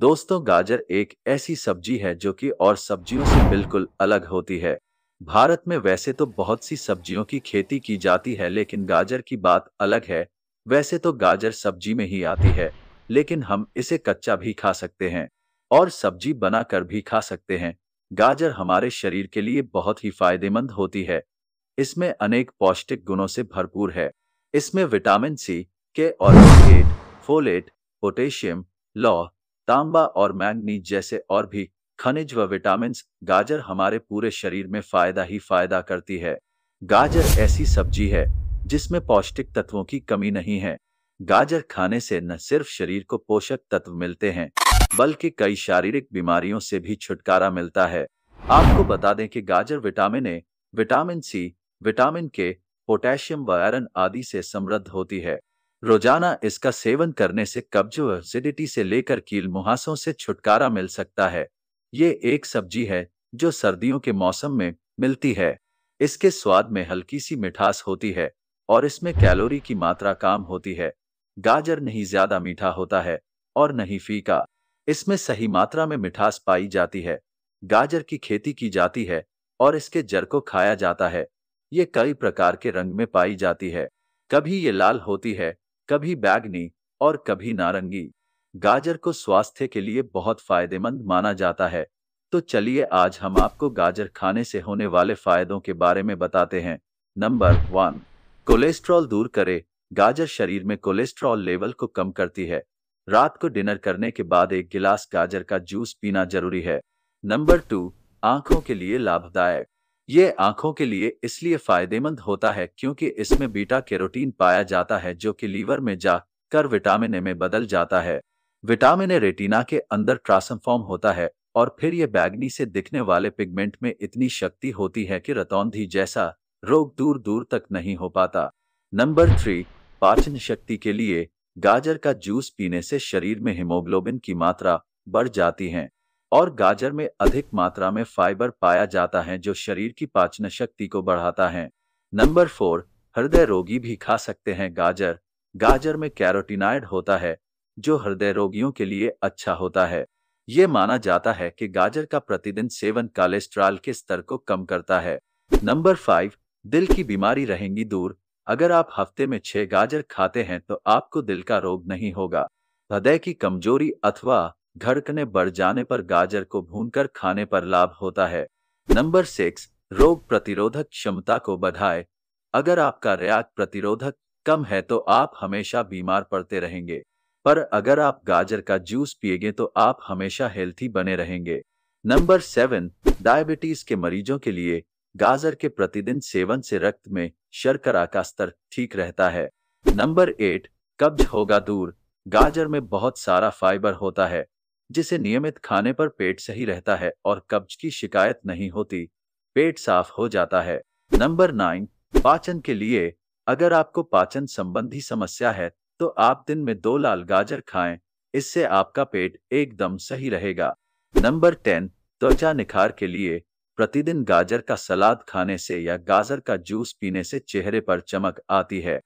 दोस्तों गाजर एक ऐसी सब्जी है जो कि और सब्जियों से बिल्कुल अलग होती है भारत में वैसे तो बहुत सी सब्जियों की खेती की जाती है लेकिन गाजर की बात अलग है वैसे तो गाजर सब्जी में ही आती है लेकिन हम इसे कच्चा भी खा सकते हैं और सब्जी बनाकर भी खा सकते हैं गाजर हमारे शरीर के लिए बहुत ही फायदेमंद होती है इसमें अनेक पौष्टिक गुणों से भरपूर है इसमें विटामिन सी के और फोलेट पोटेशियम लौह तांबा और मैंगनीज जैसे और भी खनिज व विटामिन गाजर हमारे पूरे शरीर में फायदा ही फायदा करती है गाजर ऐसी सब्जी है जिसमें पौष्टिक तत्वों की कमी नहीं है गाजर खाने से न सिर्फ शरीर को पोषक तत्व मिलते हैं बल्कि कई शारीरिक बीमारियों से भी छुटकारा मिलता है आपको बता दें कि गाजर vitamin A vitamin C vitamin K potassium व आयरन आदि से समृद्ध होती है रोजाना इसका सेवन करने से कब्जो एसिडिटी से लेकर कील मुहासों से छुटकारा मिल सकता है ये एक सब्जी है जो सर्दियों के मौसम में मिलती है इसके स्वाद में हल्की सी मिठास होती है और इसमें कैलोरी की मात्रा काम होती है गाजर नहीं ज्यादा मीठा होता है और नहीं फीका इसमें सही मात्रा में मिठास पाई जाती है गाजर की खेती की जाती है और इसके जर को खाया जाता है ये कई प्रकार के रंग में पाई जाती है कभी ये लाल होती है कभी बैगनी और कभी नारंगी गाजर को स्वास्थ्य के लिए बहुत फायदेमंद माना जाता है तो चलिए आज हम आपको गाजर खाने से होने वाले फायदों के बारे में बताते हैं नंबर वन कोलेस्ट्रॉल दूर करे गाजर शरीर में कोलेस्ट्रॉल लेवल को कम करती है रात को डिनर करने के बाद एक गिलास गाजर का जूस पीना जरूरी है नंबर टू आंखों के लिए लाभदायक ये आंखों के लिए इसलिए फायदेमंद होता है क्योंकि इसमें बीटा कैरोटीन पाया जाता है जो कि लीवर में जाकर विटामिन ए में बदल जाता है विटामिन ए रेटिना के अंदर ट्रांसफॉर्म होता है और फिर ये बैगनी से दिखने वाले पिगमेंट में इतनी शक्ति होती है कि रतौंधी जैसा रोग दूर दूर तक नहीं हो पाता नंबर थ्री पाचन शक्ति के लिए गाजर का जूस पीने से शरीर में हिमोग्लोबिन की मात्रा बढ़ जाती है और गाजर में अधिक मात्रा में फाइबर पाया जाता है जो शरीर की पाचन शक्ति को बढ़ाता है नंबर फोर हृदय रोगी भी खा सकते हैं गाजर गाजर में कैरोटीनाइड होता है जो हृदय रोगियों के लिए अच्छा होता है ये माना जाता है कि गाजर का प्रतिदिन सेवन कोलेस्ट्रॉल के स्तर को कम करता है नंबर फाइव दिल की बीमारी रहेंगी दूर अगर आप हफ्ते में छह गाजर खाते हैं तो आपको दिल का रोग नहीं होगा हृदय की कमजोरी अथवा घड़कने बढ़ जाने पर गाजर को भूनकर खाने पर लाभ होता है नंबर सिक्स रोग प्रतिरोधक क्षमता को बढ़ाए अगर आपका रयाग प्रतिरोधक कम है तो आप हमेशा बीमार पड़ते रहेंगे पर अगर आप गाजर का जूस पिएगे तो आप हमेशा हेल्थी बने रहेंगे नंबर सेवन डायबिटीज के मरीजों के लिए गाजर के प्रतिदिन सेवन से रक्त में शर्करा का स्तर ठीक रहता है नंबर एट कब्ज होगा दूर गाजर में बहुत सारा फाइबर होता है जिसे नियमित खाने पर पेट सही रहता है और कब्ज की शिकायत नहीं होती पेट साफ हो जाता है नंबर नाइन पाचन के लिए अगर आपको पाचन संबंधी समस्या है तो आप दिन में दो लाल गाजर खाएं इससे आपका पेट एकदम सही रहेगा नंबर टेन त्वचा निखार के लिए प्रतिदिन गाजर का सलाद खाने से या गाजर का जूस पीने से चेहरे पर चमक आती है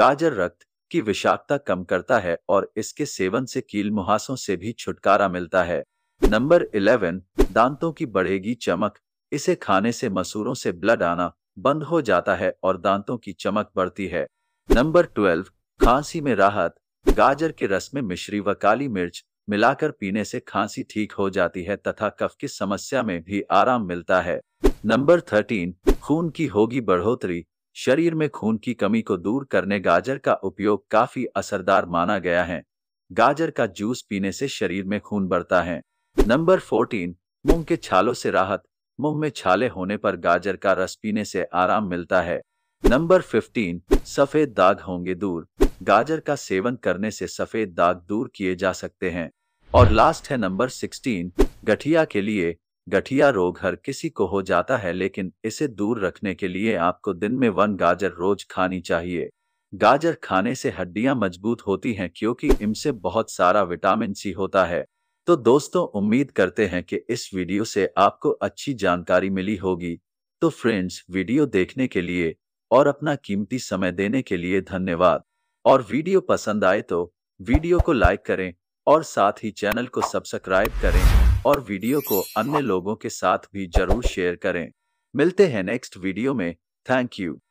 गाजर रक्त की विषाक्तता कम करता है और इसके सेवन से कील मुहासों से भी छुटकारा मिलता है नंबर इलेवन दांतों की बढ़ेगी चमक इसे खाने से मसूरों से ब्लड आना बंद हो जाता है और दांतों की चमक बढ़ती है नंबर ट्वेल्व खांसी में राहत गाजर के रस में मिश्री व काली मिर्च मिलाकर पीने से खांसी ठीक हो जाती है तथा कफ की समस्या में भी आराम मिलता है नंबर थर्टीन खून की होगी बढ़ोतरी शरीर में खून की कमी को दूर करने गाजर का उपयोग काफी असरदार माना गया है गाजर का जूस पीने से शरीर में खून बढ़ता है नंबर फोर्टीन मुंह के छालों से राहत मुंह में छाले होने पर गाजर का रस पीने से आराम मिलता है नंबर फिफ्टीन सफेद दाग होंगे दूर गाजर का सेवन करने से सफेद दाग दूर किए जा सकते हैं और लास्ट है नंबर सिक्सटीन गठिया के लिए गठिया रोग हर किसी को हो जाता है लेकिन इसे दूर रखने के लिए आपको दिन में वन गाजर रोज खानी चाहिए गाजर खाने से हड्डियां मजबूत होती हैं क्योंकि इनसे बहुत सारा विटामिन सी होता है तो दोस्तों उम्मीद करते हैं कि इस वीडियो से आपको अच्छी जानकारी मिली होगी तो फ्रेंड्स वीडियो देखने के लिए और अपना कीमती समय देने के लिए धन्यवाद और वीडियो पसंद आए तो वीडियो को लाइक करें और साथ ही चैनल को सब्सक्राइब करें और वीडियो को अन्य लोगों के साथ भी जरूर शेयर करें मिलते हैं नेक्स्ट वीडियो में थैंक यू